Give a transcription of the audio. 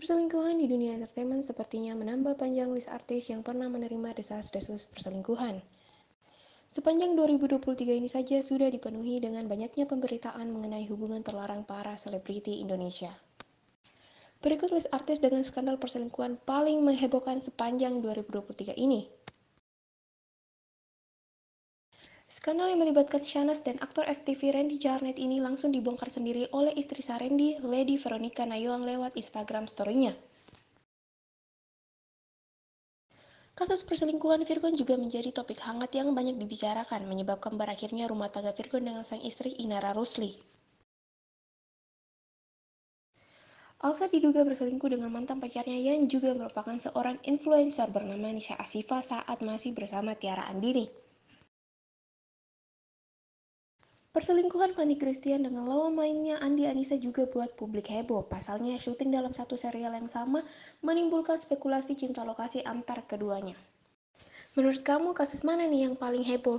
Perselingkuhan di dunia entertainment sepertinya menambah panjang list artis yang pernah menerima desas-desus perselingkuhan. Sepanjang 2023 ini saja sudah dipenuhi dengan banyaknya pemberitaan mengenai hubungan terlarang para selebriti Indonesia. Berikut list artis dengan skandal perselingkuhan paling menghebohkan sepanjang 2023 ini. Skandal yang melibatkan Shanas dan aktor FTV Randy Jarnet ini langsung dibongkar sendiri oleh istri Sarendi, Lady Veronica Nayuang lewat Instagram story-nya. Kasus perselingkuhan Virgon juga menjadi topik hangat yang banyak dibicarakan menyebabkan berakhirnya rumah tangga Virgon dengan sang istri Inara Rusli. Alsa diduga berselingkuh dengan mantan pacarnya yang juga merupakan seorang influencer bernama Nisha Asifa saat masih bersama Tiara Andini. Perselingkuhan Fanny Christian dengan lawan mainnya Andi Anissa juga buat publik heboh. Pasalnya syuting dalam satu serial yang sama menimbulkan spekulasi cinta lokasi antar keduanya. Menurut kamu kasus mana nih yang paling heboh?